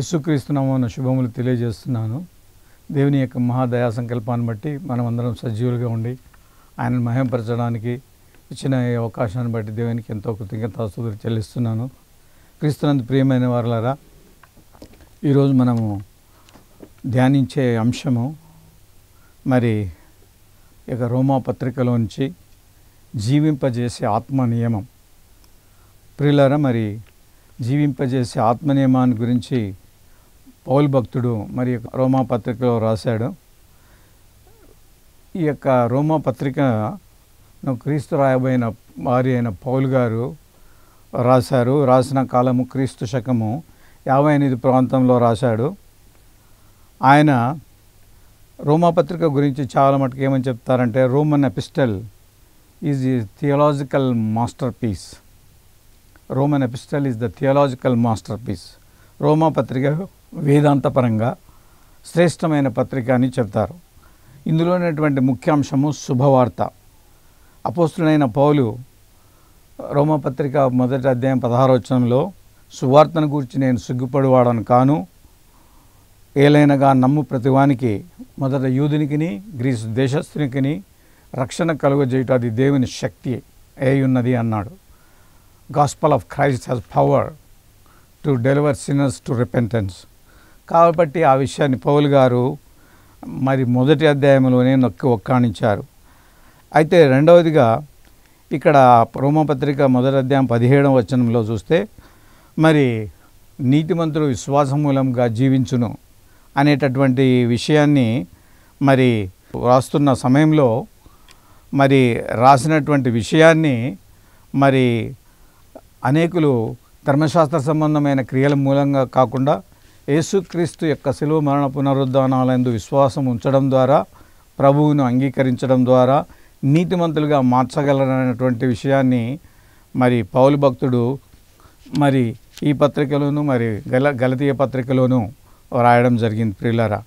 యేసుక్రీస్తున్నామన్న శుభములు తెలియజేస్తున్నాను దేవుని యొక్క మహాదయా సంకల్పాన్ని బట్టి మనం అందరం సజీవులుగా ఉండి ఆయనను మహింపరచడానికి ఇచ్చిన అవకాశాన్ని బట్టి దేవునికి ఎంతో కృతజ్ఞతాస్తుతులు చెల్లిస్తున్నాను క్రీస్తునందు ప్రియమైన వారులరా ఈరోజు మనము ధ్యానించే అంశము మరి ఇక రోమా నుంచి జీవింపజేసే ఆత్మ నియమం ప్రియులరా మరి జీవింపజేసే ఆత్మనియమాన్ని గురించి పౌల్ భక్తుడు మరి రోమా పత్రికలో రాశాడు ఈ యొక్క రోమా పత్రికను క్రీస్తు రాయబోయిన వారి అయిన పౌల్ గారు రాశారు రాసిన కాలము క్రీస్తు శకము యాభై ఎనిమిది ప్రాంతంలో రాశాడు ఆయన రోమాపత్రిక గురించి చాలా మటుకు ఏమని చెప్తారంటే Roman epistle is the theological masterpiece Roman epistle is the theological masterpiece రోమాపత్రిక వేదాంతపరంగా శ్రేష్టమైన పత్రిక అని చెప్తారు ఉన్నటువంటి ముఖ్యాంశము శుభవార్త అపోస్తుడైన పౌలు రోమపత్రిక మొదటి అధ్యాయం పదహారవచనంలో సువార్తను గురించి నేను సిగ్గుపడివాడను కాను ఏలైనగా నమ్ము ప్రతివానికి మొదట యూదునికిని గ్రీసు దేశస్థునికిని రక్షణ కలుగజేయటం అది దేవుని శక్తి ఏ ఉన్నది అన్నాడు gospel of Christ has power to deliver sinners to repentance కాబట్టి ఆ విషయాన్ని పౌలు గారు మరి మొదటి అధ్యాయంలోనే నొక్కి ఒక్కాణించారు అయితే రెండవదిగా ఇక్కడ రోమపత్రిక మొదటి అధ్యాయం పదిహేడవ వచనంలో చూస్తే మరి నీతిమంతుడు విశ్వాసం మూలంగా జీవించును అనేటటువంటి విషయాన్ని మరి వ్రాస్తున్న సమయంలో మరి రాసినటువంటి విషయాన్ని మరి అనేకులు ధర్మశాస్త్ర సంబంధమైన క్రియల మూలంగా కాకుండా యేసుక్రీస్తు యొక్క శిలువ మరణ పునరుద్ధానాలందు విశ్వాసం ఉంచడం ద్వారా ప్రభువును అంగీకరించడం ద్వారా నీతిమంతులుగా మార్చగలరనేటువంటి విషయాన్ని మరి పౌలు భక్తుడు మరి ఈ పత్రికలోను మరి గల గలతీయ పత్రికలోను రాయడం జరిగింది ప్రియులారా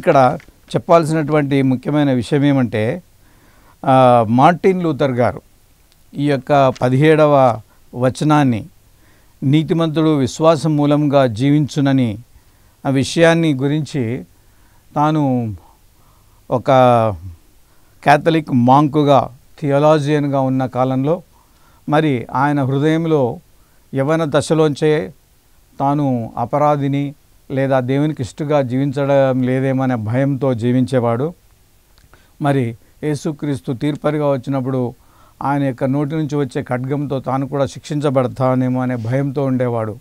ఇక్కడ చెప్పాల్సినటువంటి ముఖ్యమైన విషయం ఏమంటే మార్టిన్ లూథర్ గారు ఈ యొక్క పదిహేడవ వచనాన్ని నీతిమంతుడు విశ్వాసం మూలంగా జీవించునని ఆ విషయాన్ని గురించి తాను ఒక క్యాథలిక్ మాంకుగా థియోలాజియన్గా ఉన్న కాలంలో మరి ఆయన హృదయంలో యవన దశలోంచే తాను అపరాధిని లేదా దేవునికి ఇష్టగా జీవించడం లేదేమనే భయంతో జీవించేవాడు మరి యేసుక్రీస్తు తీర్పరిగా వచ్చినప్పుడు ఆయన యొక్క నోటి నుంచి వచ్చే ఖడ్గంతో తాను కూడా శిక్షించబడతానేమో అనే భయంతో ఉండేవాడు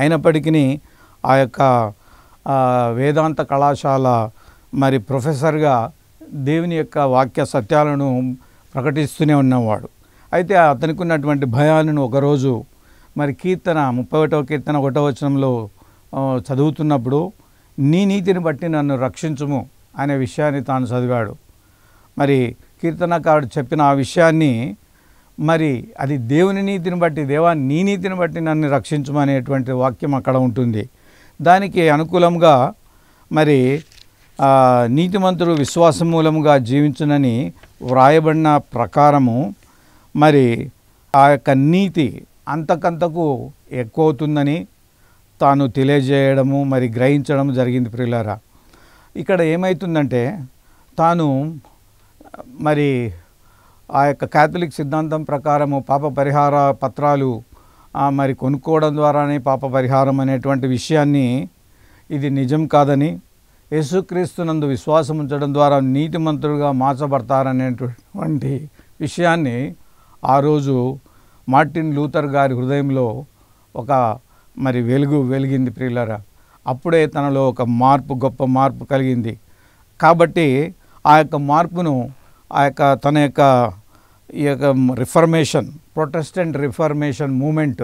అయినప్పటికీ ఆ యొక్క వేదాంత కళాశాల మరి ప్రొఫెసర్గా దేవుని యొక్క వాక్య సత్యాలను ప్రకటిస్తూనే ఉన్నవాడు అయితే అతనికి ఉన్నటువంటి భయాలను ఒకరోజు మరి కీర్తన ముప్పై ఒకటో కీర్తన ఒకటో వచనంలో చదువుతున్నప్పుడు నీ నీతిని బట్టి నన్ను రక్షించము అనే విషయాన్ని తాను చదివాడు మరి కీర్తనకారుడు చెప్పిన ఆ విషయాన్ని మరి అది దేవుని నీతిని బట్టి దేవా నీ నీతిని బట్టి నన్ను రక్షించమనేటువంటి వాక్యం అక్కడ ఉంటుంది దానికి అనుకూలంగా మరి నీతిమంతుడు విశ్వాసం మూలముగా జీవించునని వ్రాయబడిన ప్రకారము మరి ఆ యొక్క నీతి అంతకంతకు ఎక్కువవుతుందని తాను తెలియజేయడము మరి గ్రహించడం జరిగింది ప్రియులారా ఇక్కడ ఏమవుతుందంటే తాను మరి ఆ యొక్క క్యాథలిక్ సిద్ధాంతం ప్రకారము పాప పరిహార పత్రాలు మరి కొనుక్కోవడం ద్వారానే పాప పరిహారం అనేటువంటి విషయాన్ని ఇది నిజం కాదని యేసుక్రీస్తునందు విశ్వాసం ఉంచడం ద్వారా మంత్రులుగా మార్చబడతారనేటువంటి విషయాన్ని ఆ రోజు మార్టిన్ లూథర్ గారి హృదయంలో ఒక మరి వెలుగు వెలిగింది ప్రియులరా అప్పుడే తనలో ఒక మార్పు గొప్ప మార్పు కలిగింది కాబట్టి ఆ యొక్క మార్పును ఆ యొక్క తన యొక్క ఈ యొక్క రిఫర్మేషన్ ప్రొటెస్టెంట్ రిఫర్మేషన్ మూమెంట్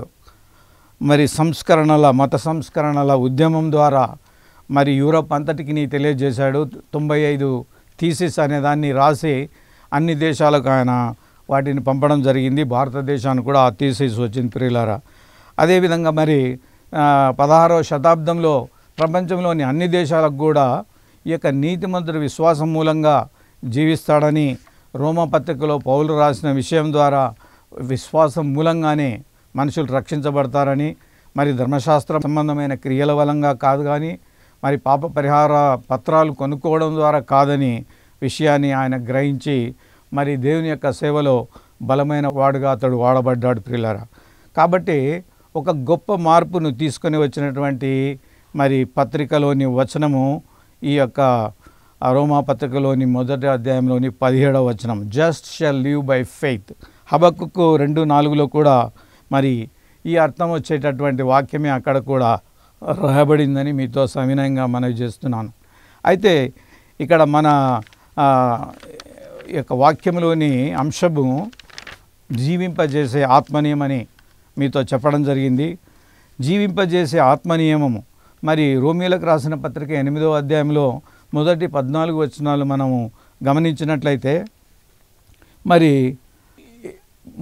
మరి సంస్కరణల మత సంస్కరణల ఉద్యమం ద్వారా మరి యూరప్ అంతటికి నీ తెలియజేశాడు తొంభై ఐదు థీసిస్ దాన్ని రాసి అన్ని దేశాలకు ఆయన వాటిని పంపడం జరిగింది భారతదేశానికి కూడా ఆ థీసిస్ వచ్చింది ప్రియులారా అదేవిధంగా మరి పదహారవ శతాబ్దంలో ప్రపంచంలోని అన్ని దేశాలకు కూడా ఈ యొక్క నీతి మంత్రి విశ్వాసం మూలంగా జీవిస్తాడని రోమపత్రికలో పౌలు రాసిన విషయం ద్వారా విశ్వాసం మూలంగానే మనుషులు రక్షించబడతారని మరి ధర్మశాస్త్ర సంబంధమైన క్రియల వలంగా కాదు కానీ మరి పాప పరిహార పత్రాలు కొనుక్కోవడం ద్వారా కాదని విషయాన్ని ఆయన గ్రహించి మరి దేవుని యొక్క సేవలో బలమైన వాడుగా అతడు వాడబడ్డాడు ప్రిల్లరా కాబట్టి ఒక గొప్ప మార్పును తీసుకొని వచ్చినటువంటి మరి పత్రికలోని వచనము ఈ యొక్క రోమా పత్రికలోని మొదటి అధ్యాయంలోని పదిహేడవ వచనం just shall live by faith Habakkuk రెండు నాలుగులో కూడా మరి ఈ అర్థం వచ్చేటటువంటి వాక్యమే అక్కడ కూడా రాయబడిందని మీతో సవినయంగా మనవి చేస్తున్నాను అయితే ఇక్కడ మన యొక్క వాక్యంలోని అంశము జీవింపజేసే ఆత్మనియమని మీతో చెప్పడం జరిగింది జీవింపజేసే ఆత్మనియమము మరి రోమిలకు రాసిన పత్రిక ఎనిమిదో అధ్యాయంలో మొదటి పద్నాలుగు వచనాలు మనము గమనించినట్లయితే మరి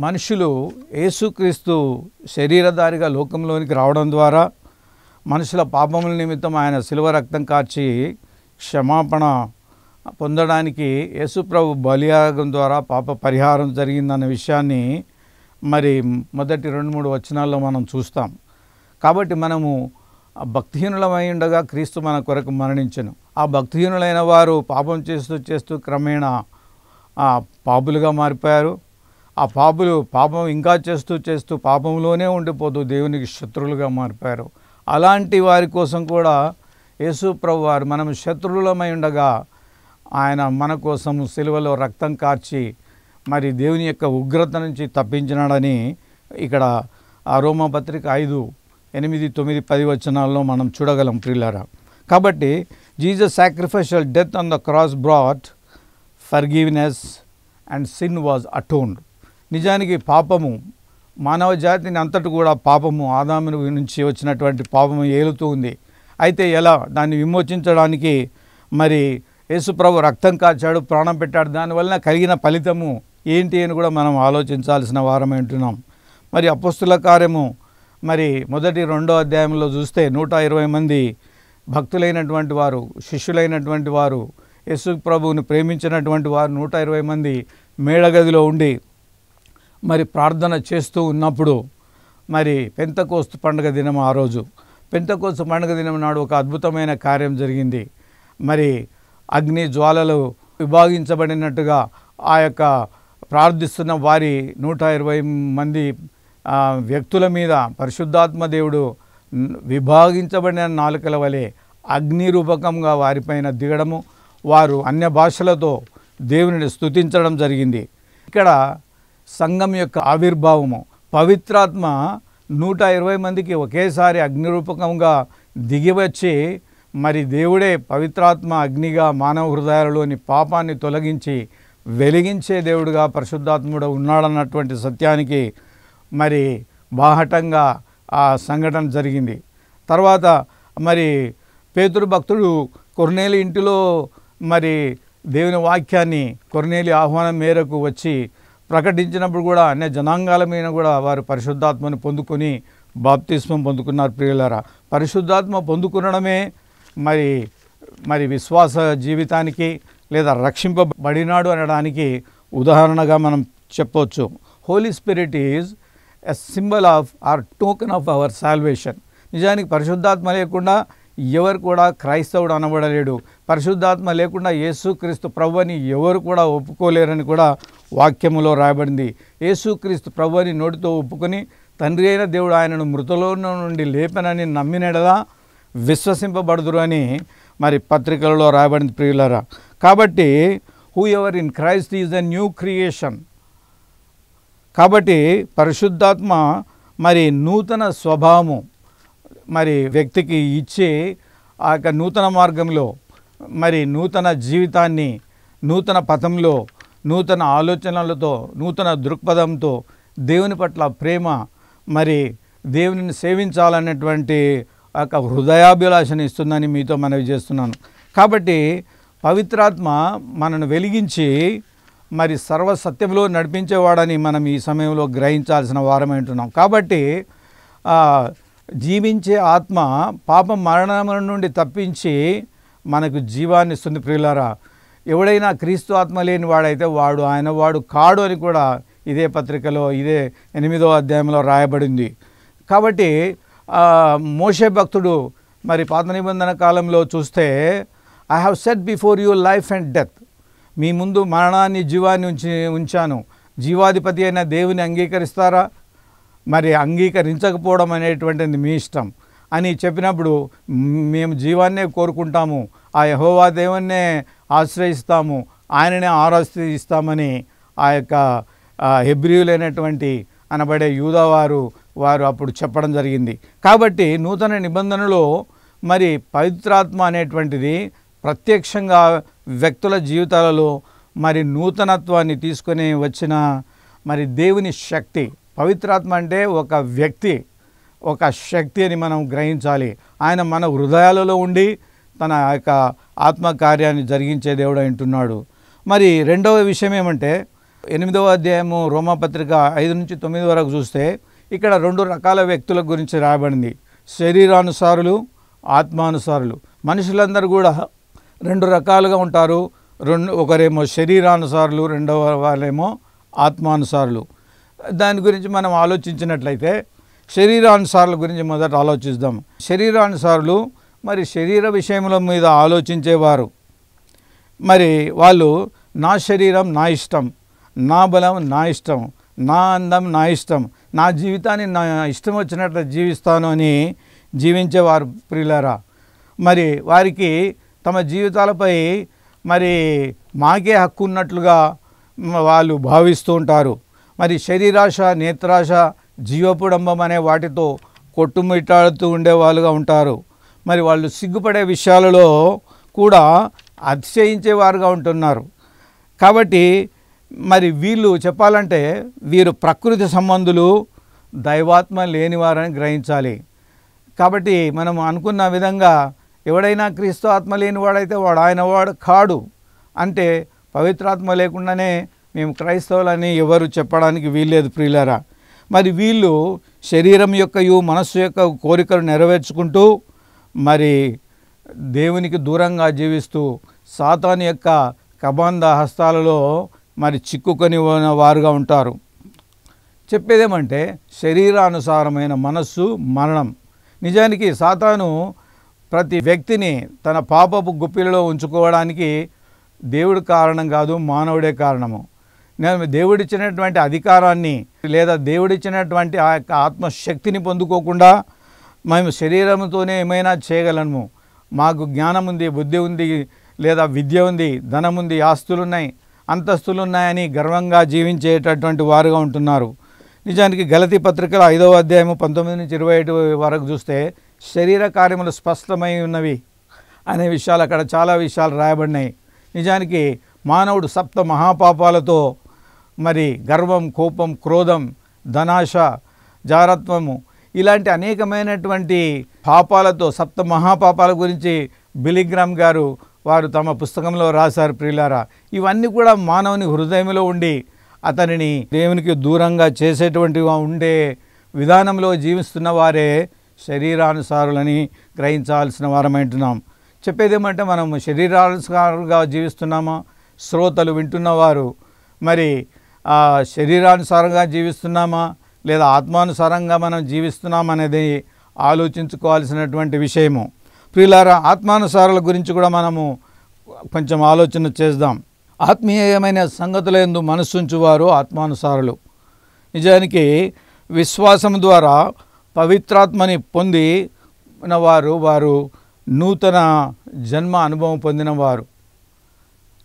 మనుషులు యేసుక్రీస్తు శరీరధారిగా లోకంలోనికి రావడం ద్వారా మనుషుల పాపముల నిమిత్తం ఆయన శిలువ రక్తం కార్చి క్షమాపణ పొందడానికి యేసుప్రభు బలియాగం ద్వారా పాప పరిహారం జరిగిందన్న విషయాన్ని మరి మొదటి రెండు మూడు వచనాల్లో మనం చూస్తాం కాబట్టి మనము భక్తిహీనులమై ఉండగా క్రీస్తు మన కొరకు మరణించను ఆ భక్తిహీనులైన వారు పాపం చేస్తూ చేస్తూ క్రమేణా పాపులుగా మారిపోయారు ఆ పాపులు పాపం ఇంకా చేస్తూ చేస్తూ పాపంలోనే ఉండిపోతూ దేవునికి శత్రులుగా మారిపోయారు అలాంటి వారి కోసం కూడా యేసుప్రభు వారు మనం శత్రువులమై ఉండగా ఆయన మన కోసం సిలువలో రక్తం కార్చి మరి దేవుని యొక్క ఉగ్రత నుంచి తప్పించినాడని ఇక్కడ ఆ రోమపత్రిక ఐదు ఎనిమిది తొమ్మిది పది వచనాల్లో మనం చూడగలం ప్రియులారా కాబట్టి Jesus sacrificial death on the cross brought forgiveness and sin was atoned నిజానికి పాపము మానవ జాతిని అంతటి కూడా పాపము ఆదాము నుంచి వచ్చినటువంటి పాపము ఏలుతూ ఉంది అయితే ఎలా దాన్ని విమోచించడానికి మరి యేసుప్రభు రక్తం కాచాడు ప్రాణం పెట్టాడు దానివల్ల కలిగిన ఫలితము ఏంటి అని కూడా మనం ఆలోచించాల్సిన వారం ఉంటున్నాం మరి అపస్తుల కార్యము మరి మొదటి రెండో అధ్యాయంలో చూస్తే నూట ఇరవై మంది భక్తులైనటువంటి వారు శిష్యులైనటువంటి వారు యేసు ప్రభువుని ప్రేమించినటువంటి వారు నూట ఇరవై మంది మేడగదిలో ఉండి మరి ప్రార్థన చేస్తూ ఉన్నప్పుడు మరి కోస్తు పండుగ దినం ఆ రోజు పెంతకోస్తు పండుగ దినం నాడు ఒక అద్భుతమైన కార్యం జరిగింది మరి అగ్ని జ్వాలలు విభాగించబడినట్టుగా ఆ యొక్క ప్రార్థిస్తున్న వారి నూట ఇరవై మంది వ్యక్తుల మీద పరిశుద్ధాత్మ దేవుడు విభాగించబడిన నాలుకల వలె అగ్ని రూపకంగా వారిపైన దిగడము వారు అన్య భాషలతో దేవునిని స్థుతించడం జరిగింది ఇక్కడ సంఘం యొక్క ఆవిర్భావము పవిత్రాత్మ నూట ఇరవై మందికి ఒకేసారి అగ్నిరూపకంగా దిగివచ్చి మరి దేవుడే పవిత్రాత్మ అగ్నిగా మానవ హృదయాలలోని పాపాన్ని తొలగించి వెలిగించే దేవుడుగా పరిశుద్ధాత్ముడు ఉన్నాడన్నటువంటి సత్యానికి మరి బాహటంగా ఆ సంఘటన జరిగింది తర్వాత మరి పేతురు భక్తుడు కొర్నేలి ఇంటిలో మరి దేవుని వాక్యాన్ని కొర్నేలి ఆహ్వానం మేరకు వచ్చి ప్రకటించినప్పుడు కూడా అన్య జనాంగాల మీద కూడా వారు పరిశుద్ధాత్మను పొందుకొని బాప్తిస్మం పొందుకున్నారు ప్రియులరా పరిశుద్ధాత్మ పొందుకునడమే మరి మరి విశ్వాస జీవితానికి లేదా రక్షింపబడినాడు అనడానికి ఉదాహరణగా మనం చెప్పవచ్చు holy spirit is a symbol of or token of our salvation నిజానికి పరిశుద్ధాత్మ లేకుండా ఎవరు కూడా క్రైస్తవుడు అనబడలేడు పరిశుద్ధాత్మ లేకుండా యేసుక్రీస్తు ప్రభు అని ఎవరు కూడా ఒప్పుకోలేరని కూడా వాక్యములో రాయబడింది యేసుక్రీస్తు ప్రభు అని నోటితో ఒప్పుకొని తండ్రి అయిన దేవుడు ఆయనను మృతలో నుండి లేపనని నమ్మినడదా విశ్వసింపబడదురు అని మరి పత్రికలలో రాయబడింది ప్రియులరా కాబట్టి whoever in Christ is a new creation కాబట్టి పరిశుద్ధాత్మ మరి నూతన స్వభావము మరి వ్యక్తికి ఇచ్చే ఆ యొక్క నూతన మార్గంలో మరి నూతన జీవితాన్ని నూతన పథంలో నూతన ఆలోచనలతో నూతన దృక్పథంతో దేవుని పట్ల ప్రేమ మరి దేవునిని సేవించాలనేటువంటి ఒక హృదయాభిలాషను ఇస్తుందని మీతో మనవి చేస్తున్నాను కాబట్టి పవిత్రాత్మ మనను వెలిగించి మరి సర్వ సత్యంలో నడిపించేవాడని మనం ఈ సమయంలో గ్రహించాల్సిన వారమై కాబట్టి జీవించే ఆత్మ పాప మరణముల నుండి తప్పించి మనకు జీవాన్ని ఇస్తుంది ప్రియులారా ఎవడైనా క్రీస్తు ఆత్మ లేని వాడైతే వాడు ఆయన వాడు కాడు అని కూడా ఇదే పత్రికలో ఇదే ఎనిమిదో అధ్యాయంలో రాయబడింది కాబట్టి మోషే భక్తుడు మరి పాత నిబంధన కాలంలో చూస్తే I have set before you life and death మీ ముందు మరణాన్ని జీవాన్ని ఉంచి ఉంచాను జీవాధిపతి అయిన దేవుని అంగీకరిస్తారా మరి అంగీకరించకపోవడం అనేటువంటిది మీ ఇష్టం అని చెప్పినప్పుడు మేము జీవాన్నే కోరుకుంటాము ఆ యహోవా దేవున్నే ఆశ్రయిస్తాము ఆయననే ఆరాశ్రయిస్తామని ఆ యొక్క హెబ్రియులైనటువంటి అనబడే యూదావారు వారు అప్పుడు చెప్పడం జరిగింది కాబట్టి నూతన నిబంధనలో మరి పవిత్రాత్మ అనేటువంటిది ప్రత్యక్షంగా వ్యక్తుల జీవితాలలో మరి నూతనత్వాన్ని తీసుకొని వచ్చిన మరి దేవుని శక్తి పవిత్రాత్మ అంటే ఒక వ్యక్తి ఒక శక్తి అని మనం గ్రహించాలి ఆయన మన హృదయాలలో ఉండి తన యొక్క ఆత్మకార్యాన్ని జరిగించే దేవుడు అంటున్నాడు మరి రెండవ విషయం ఏమంటే ఎనిమిదవ అధ్యాయము రోమపత్రిక ఐదు నుంచి తొమ్మిది వరకు చూస్తే ఇక్కడ రెండు రకాల వ్యక్తుల గురించి రాయబడింది శరీరానుసారులు ఆత్మానుసారులు మనుషులందరూ కూడా రెండు రకాలుగా ఉంటారు రెండు ఒకరేమో శరీరానుసారులు రెండవ వాళ్ళేమో ఆత్మానుసారులు దాని గురించి మనం ఆలోచించినట్లయితే శరీరానుసారుల గురించి మొదట ఆలోచిద్దాం శరీరానుసారులు మరి శరీర విషయముల మీద ఆలోచించేవారు మరి వాళ్ళు నా శరీరం నా ఇష్టం నా బలం నా ఇష్టం నా అందం నా ఇష్టం నా జీవితాన్ని నా ఇష్టం వచ్చినట్లు జీవిస్తాను అని జీవించేవారు ప్రియులరా మరి వారికి తమ జీవితాలపై మరి మాకే హక్కు ఉన్నట్లుగా వాళ్ళు భావిస్తూ ఉంటారు మరి శరీరాశ నేత్రాశ జీవపుడంబం అనే వాటితో కొట్టుమిట్టాడుతూ ఉండేవాళ్ళుగా ఉంటారు మరి వాళ్ళు సిగ్గుపడే విషయాలలో కూడా అతిశయించేవారుగా ఉంటున్నారు కాబట్టి మరి వీళ్ళు చెప్పాలంటే వీరు ప్రకృతి సంబంధులు దైవాత్మ లేనివారని గ్రహించాలి కాబట్టి మనం అనుకున్న విధంగా ఎవడైనా క్రీస్తు ఆత్మ లేనివాడైతే వాడు ఆయన వాడు కాడు అంటే పవిత్రాత్మ లేకుండానే మేము క్రైస్తవులని ఎవరు చెప్పడానికి వీల్లేదు ప్రియులరా మరి వీళ్ళు శరీరం యొక్కయు మనస్సు యొక్క కోరికలు నెరవేర్చుకుంటూ మరి దేవునికి దూరంగా జీవిస్తూ సాతాన్ యొక్క కబంధ హస్తాలలో మరి చిక్కుకొని వారుగా ఉంటారు చెప్పేదేమంటే శరీరానుసారమైన మనస్సు మరణం నిజానికి సాతాను ప్రతి వ్యక్తిని తన పాపపు గుప్పిలలో ఉంచుకోవడానికి దేవుడు కారణం కాదు మానవుడే కారణము నేను దేవుడిచ్చినటువంటి అధికారాన్ని లేదా దేవుడిచ్చినటువంటి ఆ యొక్క ఆత్మశక్తిని పొందుకోకుండా మేము శరీరంతోనే ఏమైనా చేయగలము మాకు జ్ఞానం ఉంది బుద్ధి ఉంది లేదా విద్య ఉంది ధనం ఉంది ఉన్నాయి అంతస్తులు ఉన్నాయని గర్వంగా జీవించేటటువంటి వారుగా ఉంటున్నారు నిజానికి గలతి పత్రికల ఐదవ అధ్యాయము పంతొమ్మిది నుంచి ఇరవై ఐదు వరకు చూస్తే శరీర కార్యములు స్పష్టమై ఉన్నవి అనే విషయాలు అక్కడ చాలా విషయాలు రాయబడినాయి నిజానికి మానవుడు సప్త మహాపాపాలతో మరి గర్వం కోపం క్రోధం ధనాశ జారత్వము ఇలాంటి అనేకమైనటువంటి పాపాలతో సప్త మహాపాపాల గురించి బిలిగ్రామ్ గారు వారు తమ పుస్తకంలో రాశారు ప్రియులారా ఇవన్నీ కూడా మానవుని హృదయంలో ఉండి అతనిని దేవునికి దూరంగా చేసేటువంటి ఉండే విధానంలో జీవిస్తున్న వారే శరీరానుసారులని గ్రహించాల్సిన వారమంటున్నాం చెప్పేదేమంటే మనం శరీరానుసారులుగా జీవిస్తున్నామా శ్రోతలు వింటున్నవారు మరి శరీరానుసారంగా జీవిస్తున్నామా లేదా ఆత్మానుసారంగా మనం జీవిస్తున్నామనేది ఆలోచించుకోవాల్సినటువంటి విషయము ప్రియులారా ఆత్మానుసారాల గురించి కూడా మనము కొంచెం ఆలోచన చేద్దాం ఆత్మీయమైన సంగతుల ఎందు మనస్సుంచువారు ఆత్మానుసారులు నిజానికి విశ్వాసం ద్వారా పవిత్రాత్మని పొంది వారు వారు నూతన జన్మ అనుభవం పొందినవారు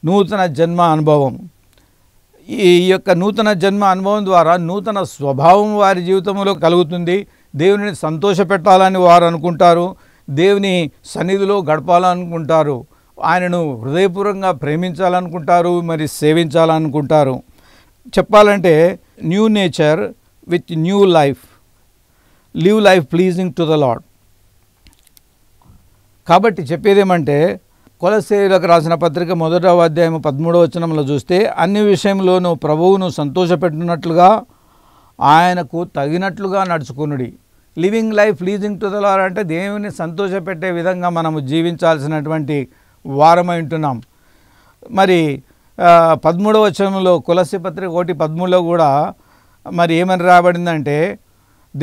నూతన జన్మ అనుభవం ఈ యొక్క నూతన జన్మ అనుభవం ద్వారా నూతన స్వభావం వారి జీవితంలో కలుగుతుంది దేవుని సంతోష పెట్టాలని వారు అనుకుంటారు దేవుని సన్నిధిలో గడపాలనుకుంటారు ఆయనను హృదయపూర్వకంగా ప్రేమించాలనుకుంటారు మరి సేవించాలనుకుంటారు చెప్పాలంటే new nature with new life live life pleasing to the Lord కాబట్టి చెప్పేదేమంటే కొలసేలకు రాసిన పత్రిక మొదటవ అధ్యాయం పదమూడవ వచనంలో చూస్తే అన్ని విషయంలోనూ ప్రభువును సంతోషపెట్టినట్లుగా ఆయనకు తగినట్లుగా నడుచుకునుడి living life pleasing to the lord అంటే దేవుని సంతోషపెట్టే విధంగా మనము జీవించాల్సినటువంటి వారమై ఉంటున్నాం మరి పదమూడవ వచనంలో కులసి పత్రిక ఒకటి పదమూడులో కూడా మరి ఏమని రాబడిందంటే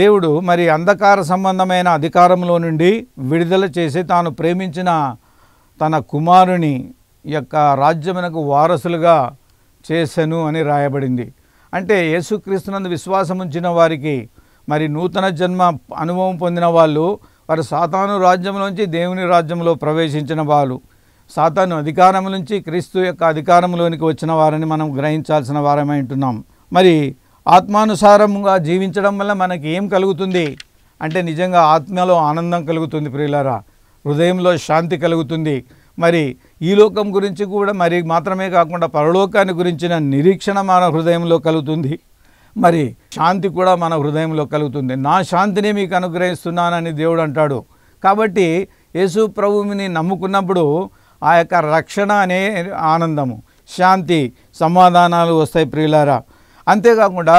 దేవుడు మరి అంధకార సంబంధమైన అధికారంలో నుండి విడుదల చేసి తాను ప్రేమించిన తన కుమారుని యొక్క రాజ్యమునకు వారసులుగా చేసెను అని రాయబడింది అంటే యేసుక్రీస్తునందు విశ్వాసం ఉంచిన వారికి మరి నూతన జన్మ అనుభవం పొందిన వాళ్ళు వారు సాతాను రాజ్యంలోంచి దేవుని రాజ్యంలో ప్రవేశించిన వాళ్ళు సాతాను అధికారం నుంచి క్రీస్తు యొక్క అధికారంలోనికి వచ్చిన వారని మనం గ్రహించాల్సిన వారమై ఉంటున్నాం మరి ఆత్మానుసారంగా జీవించడం వల్ల మనకి ఏం కలుగుతుంది అంటే నిజంగా ఆత్మలో ఆనందం కలుగుతుంది ప్రియులారా హృదయంలో శాంతి కలుగుతుంది మరి ఈ లోకం గురించి కూడా మరి మాత్రమే కాకుండా పరలోకాన్ని గురించిన నిరీక్షణ మన హృదయంలో కలుగుతుంది మరి శాంతి కూడా మన హృదయంలో కలుగుతుంది నా శాంతిని మీకు అనుగ్రహిస్తున్నానని దేవుడు అంటాడు కాబట్టి యేసు ప్రభువుని నమ్ముకున్నప్పుడు ఆ యొక్క రక్షణ అనే ఆనందము శాంతి సమాధానాలు వస్తాయి ప్రియులారా అంతేకాకుండా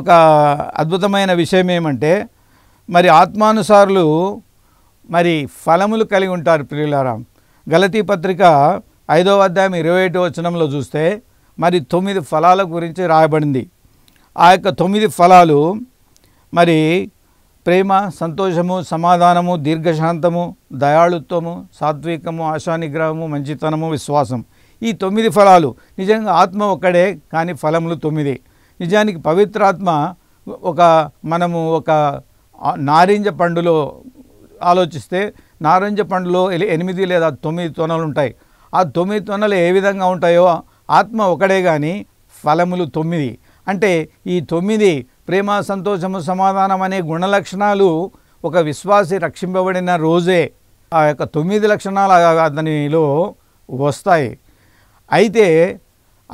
ఒక అద్భుతమైన విషయం ఏమంటే మరి ఆత్మానుసారులు మరి ఫలములు కలిగి ఉంటారు ప్రియులారాం గలతీ పత్రిక ఐదవ అధ్యాయం ఇరవై ఏటి వచనంలో చూస్తే మరి తొమ్మిది ఫలాల గురించి రాయబడింది ఆ యొక్క తొమ్మిది ఫలాలు మరి ప్రేమ సంతోషము సమాధానము దీర్ఘశాంతము దయాళుత్వము సాత్వికము ఆశానిగ్రహము మంచితనము విశ్వాసం ఈ తొమ్మిది ఫలాలు నిజంగా ఆత్మ ఒక్కడే కానీ ఫలములు తొమ్మిది నిజానికి పవిత్రాత్మ ఒక మనము ఒక నారింజ పండులో ఆలోచిస్తే నారింజ పండులో ఎనిమిది లేదా తొమ్మిది తొనలు ఉంటాయి ఆ తొమ్మిది తొనలు ఏ విధంగా ఉంటాయో ఆత్మ ఒకడే కానీ ఫలములు తొమ్మిది అంటే ఈ తొమ్మిది ప్రేమ సంతోషము సమాధానం అనే గుణలక్షణాలు ఒక విశ్వాసి రక్షింపబడిన రోజే ఆ యొక్క తొమ్మిది లక్షణాలు అతనిలో వస్తాయి అయితే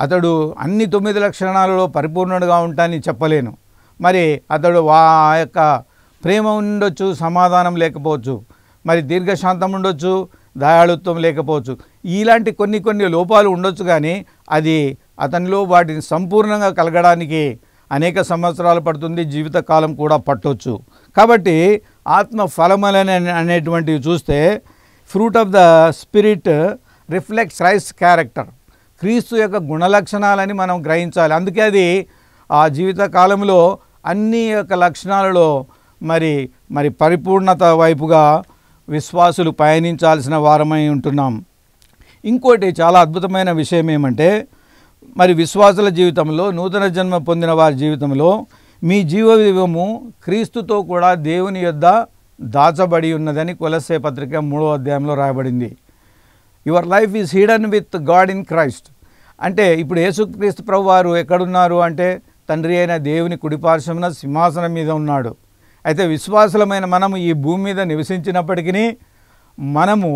అతడు అన్ని తొమ్మిది లక్షణాలలో పరిపూర్ణుడుగా ఉంటానని చెప్పలేను మరి అతడు ఆ యొక్క ప్రేమ ఉండొచ్చు సమాధానం లేకపోవచ్చు మరి దీర్ఘశాంతం ఉండొచ్చు దయాళుత్వం లేకపోవచ్చు ఇలాంటి కొన్ని కొన్ని లోపాలు ఉండొచ్చు కానీ అది అతనిలో వాటిని సంపూర్ణంగా కలగడానికి అనేక సంవత్సరాలు పడుతుంది జీవితకాలం కూడా పట్టవచ్చు కాబట్టి ఆత్మ ఫలములని అనేటువంటివి చూస్తే fruit of the spirit reflect క్రైస్ క్యారెక్టర్ క్రీస్తు యొక్క గుణలక్షణాలని మనం గ్రహించాలి అందుకే అది ఆ జీవితకాలంలో అన్ని యొక్క లక్షణాలలో మరి మరి పరిపూర్ణత వైపుగా విశ్వాసులు పయనించాల్సిన వారమై ఉంటున్నాం ఇంకోటి చాలా అద్భుతమైన విషయం ఏమంటే మరి విశ్వాసుల జీవితంలో నూతన జన్మ పొందిన వారి జీవితంలో మీ వివము క్రీస్తుతో కూడా దేవుని యొద్ద దాచబడి ఉన్నదని కొలసే పత్రిక మూడో అధ్యాయంలో రాయబడింది your life is hidden with God in Christ అంటే ఇప్పుడు యేసుక్రీస్తు ప్రభు వారు ఎక్కడున్నారు అంటే తండ్రి అయిన దేవుని కుడిపార్శ్వమున సింహాసనం మీద ఉన్నాడు అయితే విశ్వాసులమైన మనము ఈ భూమి మీద నివసించినప్పటికీ మనము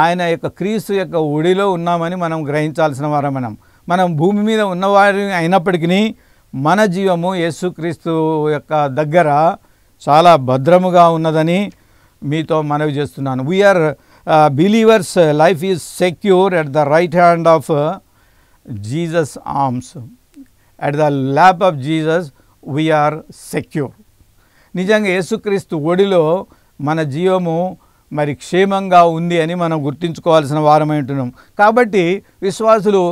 ఆయన యొక్క క్రీస్తు యొక్క ఒడిలో ఉన్నామని మనం గ్రహించాల్సిన వారం మనం మనం భూమి మీద ఉన్నవారి అయినప్పటికీ మన జీవము యేసుక్రీస్తు యొక్క దగ్గర చాలా భద్రముగా ఉన్నదని మీతో మనవి చేస్తున్నాను we are believers life is secure at the right hand of Jesus arms at the lap of Jesus we are secure నిజంగా యేసుక్రీస్తు ఒడిలో మన జీవము మరి క్షేమంగా ఉంది అని మనం గుర్తించుకోవాల్సిన వారమై ఉంటున్నాం కాబట్టి విశ్వాసులు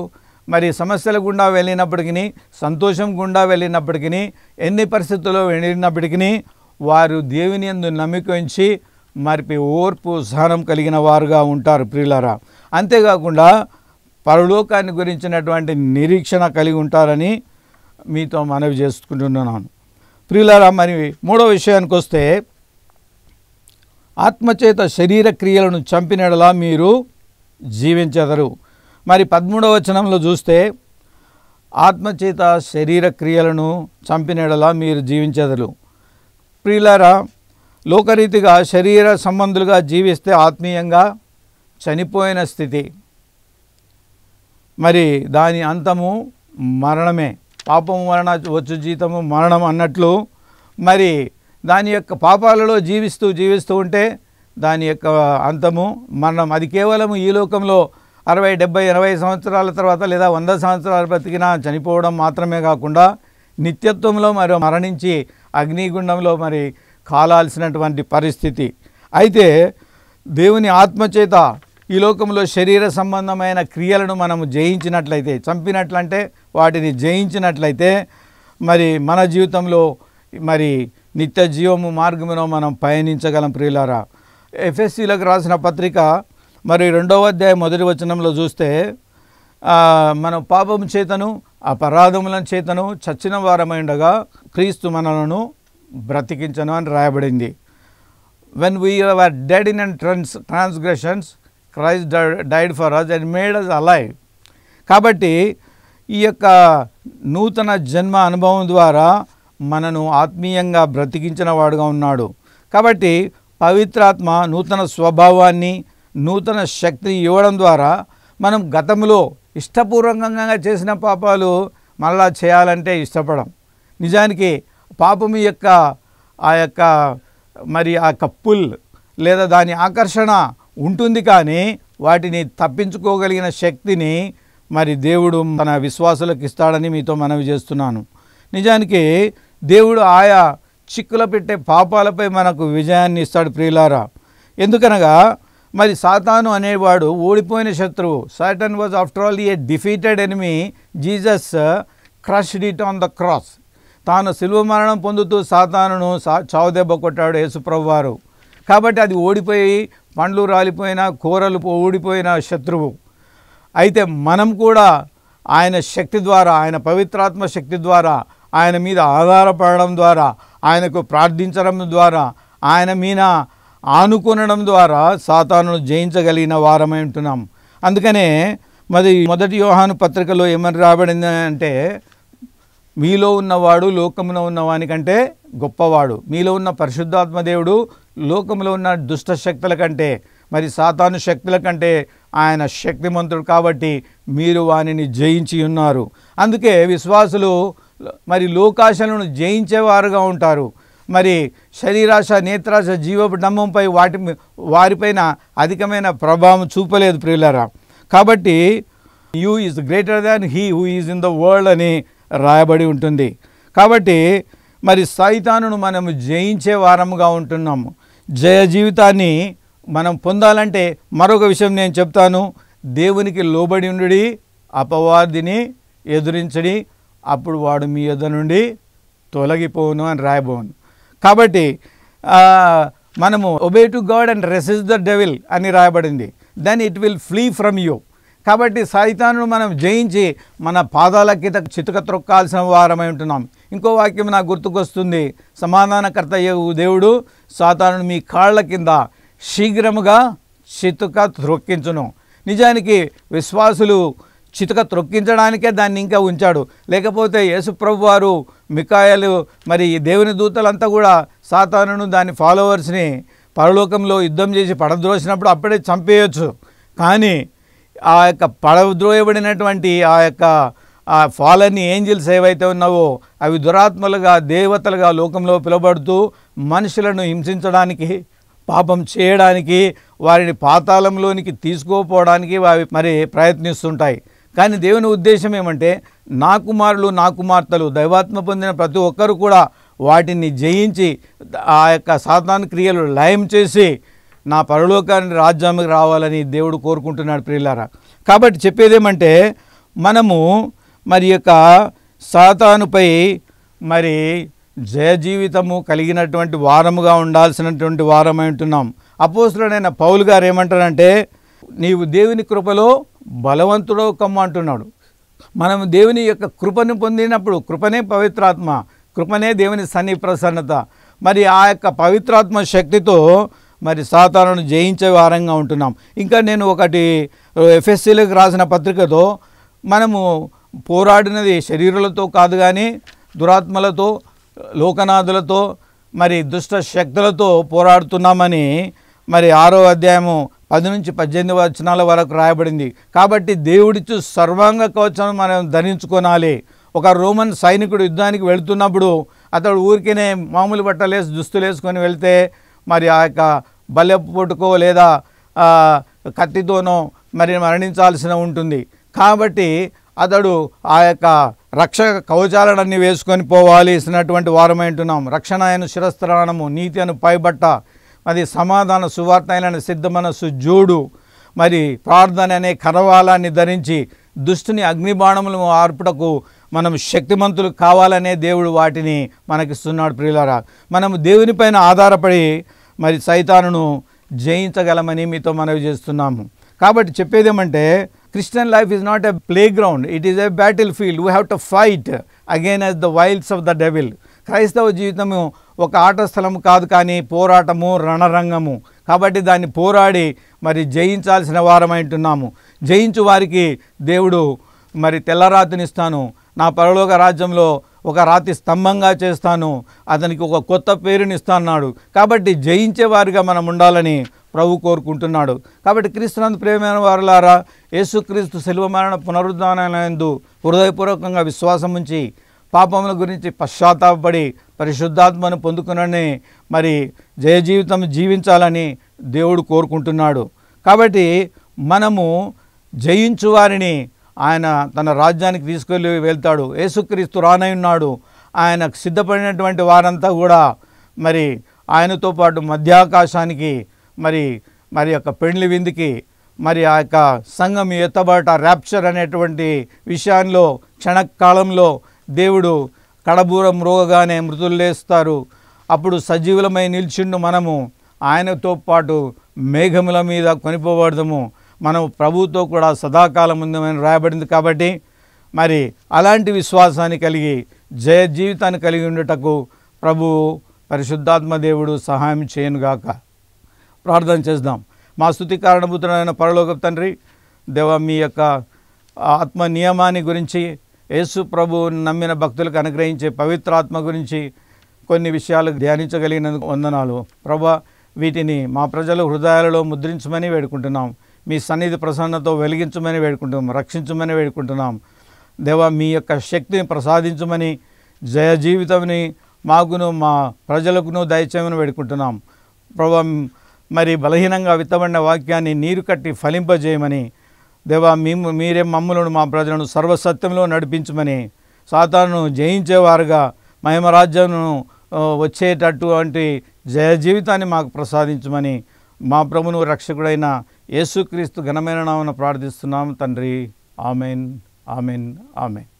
మరి సమస్యల గుండా వెళ్ళినప్పటికీ సంతోషం గుండా వెళ్ళినప్పటికీ ఎన్ని పరిస్థితుల్లో వెళ్ళినప్పటికీ వారు దేవుని ఎందు ఉంచి మరిపి ఓర్పు సహనం కలిగిన వారుగా ఉంటారు ప్రియులరా అంతేకాకుండా పరలోకాన్ని గురించినటువంటి నిరీక్షణ కలిగి ఉంటారని మీతో మనవి చేసుకుంటున్నాను ప్రియులారా మరి మూడో విషయానికి వస్తే ఆత్మచేత శరీర క్రియలను చంపినలా మీరు జీవించెదరు మరి పదమూడవ వచనంలో చూస్తే ఆత్మచేత శరీర క్రియలను చంపినలా మీరు జీవించెదరు ప్రియులారా లోకరీతిగా శరీర సంబంధులుగా జీవిస్తే ఆత్మీయంగా చనిపోయిన స్థితి మరి దాని అంతము మరణమే పాపం వలన వచ్చు జీతము మరణం అన్నట్లు మరి దాని యొక్క పాపాలలో జీవిస్తూ జీవిస్తూ ఉంటే దాని యొక్క అంతము మరణం అది కేవలం ఈ లోకంలో అరవై డెబ్బై ఎనభై సంవత్సరాల తర్వాత లేదా వంద సంవత్సరాలు బ్రతికినా చనిపోవడం మాత్రమే కాకుండా నిత్యత్వంలో మరి మరణించి అగ్నిగుండంలో మరి కాలాల్సినటువంటి పరిస్థితి అయితే దేవుని ఆత్మచేత ఈ లోకంలో శరీర సంబంధమైన క్రియలను మనము జయించినట్లయితే చంపినట్లంటే వాటిని జయించినట్లయితే మరి మన జీవితంలో మరి నిత్య జీవము మార్గమును మనం పయనించగలం ప్రియులారా ఎఫ్ఎస్సీలకు రాసిన పత్రిక మరి రెండవ అధ్యాయం మొదటి వచనంలో చూస్తే మనం పాపం చేతను అపరాధముల చేతను చచ్చిన వారమై ఉండగా క్రీస్తు మనలను బ్రతికించను అని రాయబడింది when we are dead in and trans transgressions Christ died for us and made us alive కాబట్టి ఈ యొక్క నూతన జన్మ అనుభవం ద్వారా మనను ఆత్మీయంగా బ్రతికించిన వాడుగా ఉన్నాడు కాబట్టి పవిత్రాత్మ నూతన స్వభావాన్ని నూతన శక్తిని ఇవ్వడం ద్వారా మనం గతంలో ఇష్టపూర్వకంగా చేసిన పాపాలు మళ్ళా చేయాలంటే ఇష్టపడం నిజానికి పాపం యొక్క ఆ యొక్క మరి ఆ కప్పుల్ లేదా దాని ఆకర్షణ ఉంటుంది కానీ వాటిని తప్పించుకోగలిగిన శక్తిని మరి దేవుడు తన విశ్వాసులకు ఇస్తాడని మీతో మనవి చేస్తున్నాను నిజానికి దేవుడు ఆయా చిక్కుల పెట్టే పాపాలపై మనకు విజయాన్ని ఇస్తాడు ప్రియులారా ఎందుకనగా మరి సాతాను అనేవాడు ఓడిపోయిన శత్రువు Satan was after all a defeated enemy Jesus crushed it on the cross తాను సిలువ మరణం పొందుతూ సాతానును సా చావుదెబ్బ కొట్టాడు యేసుప్రభు వారు కాబట్టి అది ఓడిపోయి పండ్లు రాలిపోయిన కూరలు ఓడిపోయిన శత్రువు అయితే మనం కూడా ఆయన శక్తి ద్వారా ఆయన పవిత్రాత్మ శక్తి ద్వారా ఆయన మీద ఆధారపడడం ద్వారా ఆయనకు ప్రార్థించడం ద్వారా ఆయన మీద ఆనుకునడం ద్వారా సాతానును జయించగలిగిన వారమై ఉంటున్నాం అందుకనే మరి మొదటి యోహాను పత్రికలో ఏమని రాబడింది అంటే మీలో ఉన్నవాడు లోకంలో ఉన్నవానికంటే గొప్పవాడు మీలో ఉన్న పరిశుద్ధాత్మ దేవుడు లోకంలో ఉన్న దుష్ట శక్తుల కంటే మరి సాతాను శక్తుల కంటే ఆయన శక్తిమంతుడు కాబట్టి మీరు వానిని జయించి ఉన్నారు అందుకే విశ్వాసులు మరి లోకాశలను జయించేవారుగా ఉంటారు మరి శరీరాశ నేత్రాశ జీవడమ్మంపై వాటి వారిపైన అధికమైన ప్రభావం చూపలేదు ప్రియులరా కాబట్టి you is greater than he who is in the world అని రాయబడి ఉంటుంది కాబట్టి మరి సైతాను మనము జయించే వారముగా ఉంటున్నాము జయ జీవితాన్ని మనం పొందాలంటే మరొక విషయం నేను చెప్తాను దేవునికి లోబడి ఉండి అపవాదిని ఎదురించడి అప్పుడు వాడు మీ ఎదురు నుండి తొలగిపోను అని రాయబోను కాబట్టి మనము obey to God and resist the devil అని రాయబడింది then it will flee from you కాబట్టి సైతాను మనం జయించి మన పాదాల కింద చితుక త్రొక్కాల్సిన వారమై ఉంటున్నాం ఇంకో వాక్యం నాకు గుర్తుకొస్తుంది సమాధానకర్త దేవుడు సాతాను మీ కాళ్ళ కింద శీఘ్రముగా చితుక త్రొక్కించును నిజానికి విశ్వాసులు చితుక త్రొక్కించడానికే దాన్ని ఇంకా ఉంచాడు లేకపోతే యేసుప్రభు వారు మికాయలు మరి దేవుని దూతలంతా కూడా సాతానును దాని ఫాలోవర్స్ని పరలోకంలో యుద్ధం చేసి పడద్రోసినప్పుడు అప్పుడే చంపేయచ్చు కానీ ఆ యొక్క పడద్రోయబడినటువంటి ఆ యొక్క ఆ ఫాలని ఏంజిల్స్ ఏవైతే ఉన్నావో అవి దురాత్మలుగా దేవతలుగా లోకంలో పిలువబడుతూ మనుషులను హింసించడానికి పాపం చేయడానికి వారిని పాతాళంలోనికి తీసుకోపోవడానికి అవి మరి ప్రయత్నిస్తుంటాయి కానీ దేవుని ఉద్దేశం ఏమంటే నా కుమారులు నా కుమార్తెలు దైవాత్మ పొందిన ప్రతి ఒక్కరు కూడా వాటిని జయించి ఆ యొక్క సాధారణ క్రియలు లయం చేసి నా పరలోకాన్ని రాజ్యానికి రావాలని దేవుడు కోరుకుంటున్నాడు ప్రియులారా కాబట్టి చెప్పేదేమంటే మనము మరి యొక్క సాతానుపై మరి జయ జీవితము కలిగినటువంటి వారముగా ఉండాల్సినటువంటి వారం ఉంటున్నాం అపోసులనైన పౌలు గారు ఏమంటారంటే నీవు దేవుని కృపలో బలవంతుడవు కమ్మ అంటున్నాడు మనం దేవుని యొక్క కృపను పొందినప్పుడు కృపనే పవిత్రాత్మ కృపనే దేవుని సన్ని ప్రసన్నత మరి ఆ యొక్క పవిత్రాత్మ శక్తితో మరి సాతాను జయించే వారంగా ఉంటున్నాం ఇంకా నేను ఒకటి ఎఫ్ఎస్సీలకు రాసిన పత్రికతో మనము పోరాడినది శరీరాలతో కాదు కానీ దురాత్మలతో లోకనాథులతో మరి దుష్ట శక్తులతో పోరాడుతున్నామని మరి ఆరో అధ్యాయము పది నుంచి పద్దెనిమిది వచనాల వరకు రాయబడింది కాబట్టి దేవుడిచ్చు సర్వాంగ కవచం మనం ధరించుకోనాలి ఒక రోమన్ సైనికుడు యుద్ధానికి వెళుతున్నప్పుడు అతడు ఊరికేనే మామూలు బట్టలేసి దుస్తులు వేసుకొని వెళ్తే మరి ఆ యొక్క బల్లెపోటుకో లేదా కత్తితోనో మరి మరణించాల్సిన ఉంటుంది కాబట్టి అతడు ఆ యొక్క రక్ష కవచాలన్నీ వేసుకొని పోవాలి ఇస్తున్నటువంటి వారమై ఉంటున్నాం రక్షణ అయిన శిరస్త్రాణము నీతి అను పైబట్ట మరి సమాధాన సువార్త అయిన సిద్ధ మనస్సు జోడు మరి ప్రార్థన అనే కరవాలాన్ని ధరించి దుష్టుని అగ్నిబాణములు ఆర్పుటకు మనం శక్తిమంతులు కావాలనే దేవుడు వాటిని మనకిస్తున్నాడు ప్రియులరా మనం దేవునిపైన ఆధారపడి మరి సైతాను జయించగలమని మీతో మనవి చేస్తున్నాము కాబట్టి చెప్పేదేమంటే Christian life is not a playground, it is a battlefield. We have to fight against the wiles of the devil. క్రైస్తవ జీవితము ఒక ఆట స్థలం కాదు కానీ పోరాటము రణరంగము కాబట్టి దాన్ని పోరాడి మరి జయించాల్సిన వారమైంటున్నాము జయించు వారికి దేవుడు మరి తెల్లరాతినిస్తాను నా పరలోక రాజ్యంలో ఒక రాతి స్తంభంగా చేస్తాను అతనికి ఒక కొత్త పేరునిస్తాన్నాడు కాబట్టి జయించేవారిగా మనం ఉండాలని ప్రభు కోరుకుంటున్నాడు కాబట్టి క్రీస్తునందు ప్రేమైన వారులారా యేసుక్రీస్తు శిలువ మరణ పునరుద్ధానందు హృదయపూర్వకంగా విశ్వాసం ఉంచి పాపముల గురించి పశ్చాత్తాపడి పరిశుద్ధాత్మను పొందుకునని మరి జయ జీవితం జీవించాలని దేవుడు కోరుకుంటున్నాడు కాబట్టి మనము జయించు వారిని ఆయన తన రాజ్యానికి తీసుకెళ్ళి వెళ్తాడు యేసుక్రీస్తు రానై ఉన్నాడు ఆయన సిద్ధపడినటువంటి వారంతా కూడా మరి ఆయనతో పాటు మధ్యాకాశానికి మరి మరి యొక్క పెండ్లి విందుకి మరి ఆ యొక్క సంఘం ఎత్తబాట ర్యాప్చర్ అనేటువంటి విషయాల్లో క్షణకాలంలో దేవుడు కడబూరం రోగగానే మృతులు లేస్తారు అప్పుడు సజీవులమై నిలిచిండు మనము ఆయనతో పాటు మేఘముల మీద కొనిపోబడదము మనం ప్రభుతో కూడా సదాకాలం ఉందని రాయబడింది కాబట్టి మరి అలాంటి విశ్వాసాన్ని కలిగి జయ జీవితాన్ని కలిగి ఉండటకు ప్రభు పరిశుద్ధాత్మ దేవుడు సహాయం చేయనుగాక ప్రార్థన చేద్దాం మా స్థుతి కారణభూతుడైన పరలోక తండ్రి దేవ మీ యొక్క ఆత్మ నియమాన్ని గురించి యేసు ప్రభు నమ్మిన భక్తులకు అనుగ్రహించే పవిత్రాత్మ గురించి కొన్ని విషయాలు ధ్యానించగలిగినందుకు వందనాలు ప్రభ వీటిని మా ప్రజల హృదయాలలో ముద్రించమని వేడుకుంటున్నాం మీ సన్నిధి ప్రసన్నతో వెలిగించమని వేడుకుంటున్నాం రక్షించమని వేడుకుంటున్నాం దేవ మీ యొక్క శక్తిని ప్రసాదించమని జయ జీవితంని మాకును మా ప్రజలకును దయచేయమని వేడుకుంటున్నాం ప్రభా మరి బలహీనంగా విత్తబడిన వాక్యాన్ని నీరు కట్టి ఫలింపజేయమని దేవా మేము మీరే మమ్మలను మా ప్రజలను సర్వసత్యంలో నడిపించమని సాతాను జయించేవారుగా మహిమరాజ్యంను వచ్చేటటువంటి జయ జీవితాన్ని మాకు ప్రసాదించమని మా ప్రభును రక్షకుడైన యేసుక్రీస్తు ఘనమైన నామను ప్రార్థిస్తున్నాం తండ్రి ఆమెన్ ఆమెన్ ఆమెన్